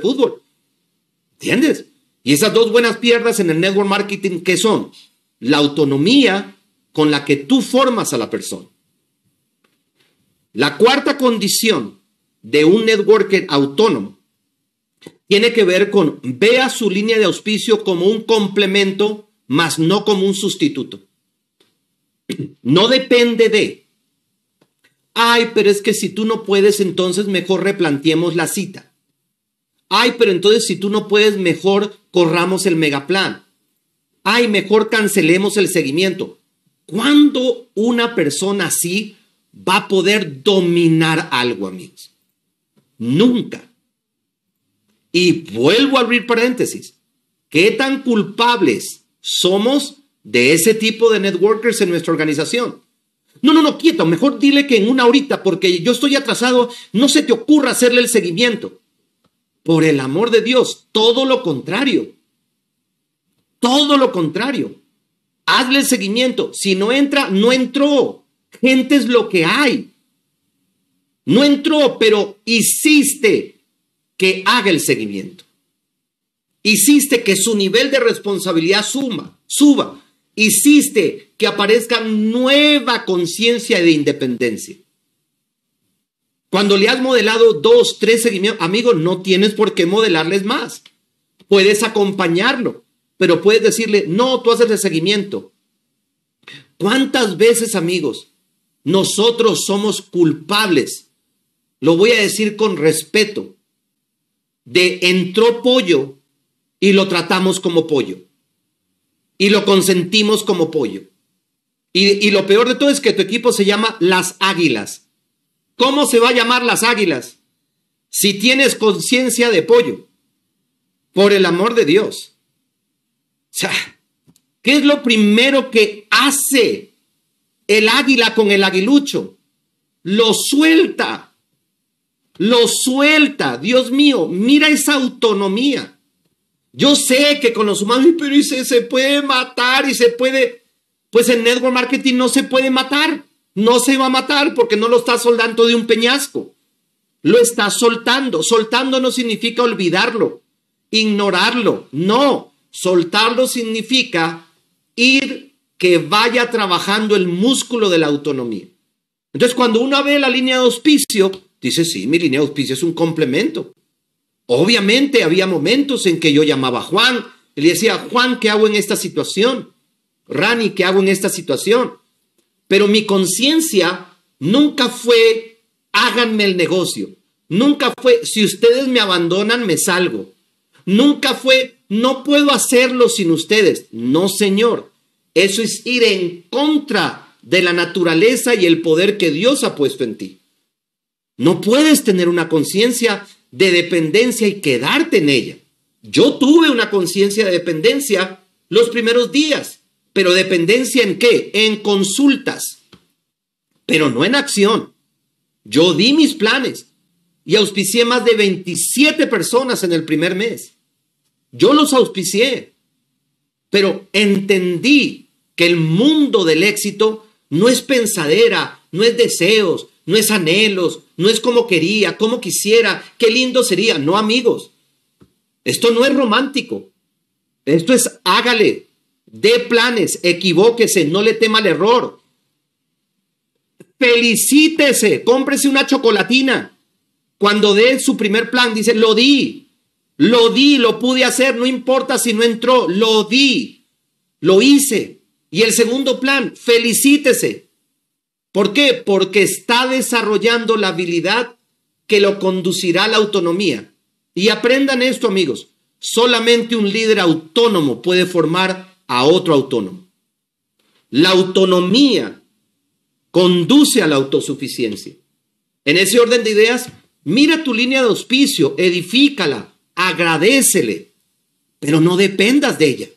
fútbol. ¿Entiendes? Y esas dos buenas piernas en el network marketing, que son? La autonomía con la que tú formas a la persona. La cuarta condición de un networker autónomo tiene que ver con vea su línea de auspicio como un complemento, más no como un sustituto. No depende de, ay, pero es que si tú no puedes, entonces mejor replanteemos la cita. Ay, pero entonces si tú no puedes, mejor corramos el megaplan. Ay, mejor cancelemos el seguimiento. ¿Cuándo una persona así va a poder dominar algo, amigos? Nunca. Y vuelvo a abrir paréntesis. ¿Qué tan culpables somos de ese tipo de networkers en nuestra organización? No, no, no, quieto, mejor dile que en una horita, porque yo estoy atrasado, no se te ocurra hacerle el seguimiento. Por el amor de Dios, todo lo contrario. Todo lo contrario. Hazle el seguimiento. Si no entra, no entró. Gente es lo que hay. No entró, pero hiciste que haga el seguimiento. Hiciste que su nivel de responsabilidad suba. Hiciste que aparezca nueva conciencia de independencia. Cuando le has modelado dos, tres seguimientos, amigo, no tienes por qué modelarles más. Puedes acompañarlo, pero puedes decirle, no, tú haces el seguimiento. ¿Cuántas veces, amigos, nosotros somos culpables? Lo voy a decir con respeto. De entró pollo y lo tratamos como pollo. Y lo consentimos como pollo. Y, y lo peor de todo es que tu equipo se llama las águilas ¿Cómo se va a llamar las águilas? Si tienes conciencia de pollo. Por el amor de Dios. O sea, ¿qué es lo primero que hace el águila con el aguilucho? Lo suelta. Lo suelta. Dios mío, mira esa autonomía. Yo sé que con los humanos, pero se, se puede matar y se puede. Pues en network marketing no se puede matar no se va a matar porque no lo está soldando de un peñasco. Lo está soltando. Soltando no significa olvidarlo, ignorarlo. No, soltarlo significa ir que vaya trabajando el músculo de la autonomía. Entonces, cuando uno ve la línea de auspicio, dice, sí, mi línea de auspicio es un complemento. Obviamente había momentos en que yo llamaba a Juan y le decía, Juan, ¿qué hago en esta situación? Rani, ¿qué hago en esta situación? Pero mi conciencia nunca fue, háganme el negocio. Nunca fue, si ustedes me abandonan, me salgo. Nunca fue, no puedo hacerlo sin ustedes. No, Señor. Eso es ir en contra de la naturaleza y el poder que Dios ha puesto en ti. No puedes tener una conciencia de dependencia y quedarte en ella. Yo tuve una conciencia de dependencia los primeros días pero dependencia en qué? En consultas, pero no en acción. Yo di mis planes y auspicié más de 27 personas en el primer mes. Yo los auspicié, pero entendí que el mundo del éxito no es pensadera, no es deseos, no es anhelos, no es como quería, como quisiera, qué lindo sería. No, amigos, esto no es romántico. Esto es hágale, de planes, equivóquese, no le tema el error. Felicítese, cómprese una chocolatina. Cuando dé su primer plan, dice, lo di, lo di, lo pude hacer, no importa si no entró, lo di, lo hice. Y el segundo plan, felicítese. ¿Por qué? Porque está desarrollando la habilidad que lo conducirá a la autonomía. Y aprendan esto, amigos. Solamente un líder autónomo puede formar a otro autónomo. La autonomía conduce a la autosuficiencia. En ese orden de ideas, mira tu línea de auspicio, edifícala, agradecele, pero no dependas de ella.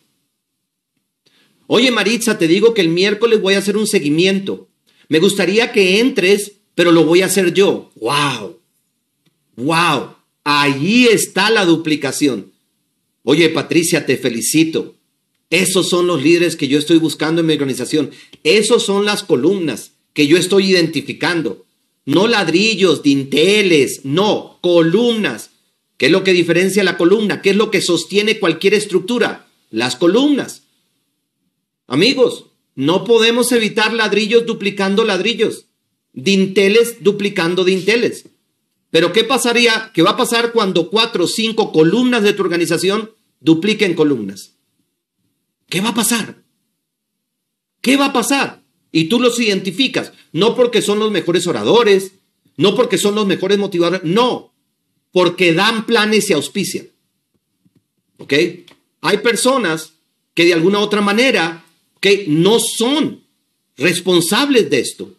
Oye Maritza, te digo que el miércoles voy a hacer un seguimiento. Me gustaría que entres, pero lo voy a hacer yo. ¡Wow! ¡Wow! Allí está la duplicación. Oye Patricia, te felicito. Esos son los líderes que yo estoy buscando en mi organización. Esos son las columnas que yo estoy identificando. No ladrillos, dinteles, no, columnas. ¿Qué es lo que diferencia la columna? ¿Qué es lo que sostiene cualquier estructura? Las columnas. Amigos, no podemos evitar ladrillos duplicando ladrillos, dinteles duplicando dinteles. Pero ¿qué pasaría? ¿Qué va a pasar cuando cuatro o cinco columnas de tu organización dupliquen columnas? ¿Qué va a pasar? ¿Qué va a pasar? Y tú los identificas, no porque son los mejores oradores, no porque son los mejores motivadores, no, porque dan planes y auspician. ¿Ok? Hay personas que de alguna u otra manera que no son responsables de esto.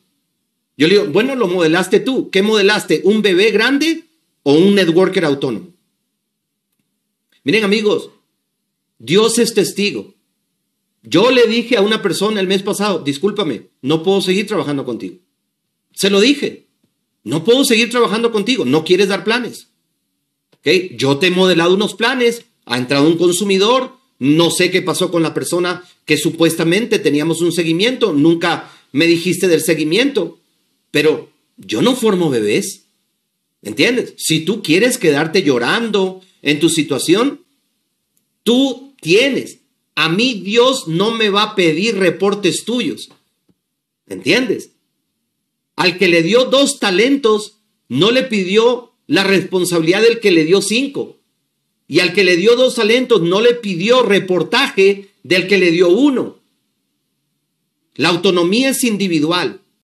Yo le digo, bueno, lo modelaste tú. ¿Qué modelaste? ¿Un bebé grande o un networker autónomo? Miren amigos, Dios es testigo yo le dije a una persona el mes pasado, discúlpame, no puedo seguir trabajando contigo. Se lo dije, no puedo seguir trabajando contigo, no quieres dar planes. Yo te he modelado unos planes, ha entrado un consumidor, no sé qué pasó con la persona que supuestamente teníamos un seguimiento, nunca me dijiste del seguimiento, pero yo no formo bebés. ¿Entiendes? Si tú quieres quedarte llorando en tu situación, tú tienes a mí Dios no me va a pedir reportes tuyos. ¿Entiendes? Al que le dio dos talentos, no le pidió la responsabilidad del que le dio cinco. Y al que le dio dos talentos, no le pidió reportaje del que le dio uno. La autonomía es individual.